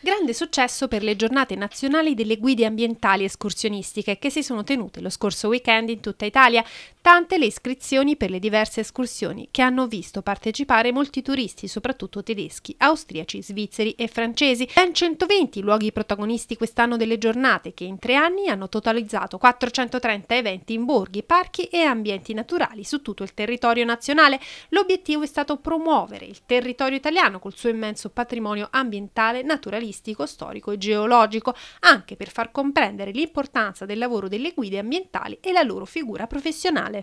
Grande successo per le giornate nazionali delle guide ambientali escursionistiche che si sono tenute lo scorso weekend in tutta Italia, importante le iscrizioni per le diverse escursioni che hanno visto partecipare molti turisti, soprattutto tedeschi, austriaci, svizzeri e francesi. Ben 120 luoghi protagonisti quest'anno delle giornate che in tre anni hanno totalizzato 430 eventi in borghi, parchi e ambienti naturali su tutto il territorio nazionale. L'obiettivo è stato promuovere il territorio italiano col suo immenso patrimonio ambientale, naturalistico, storico e geologico, anche per far comprendere l'importanza del lavoro delle guide ambientali e la loro figura professionale.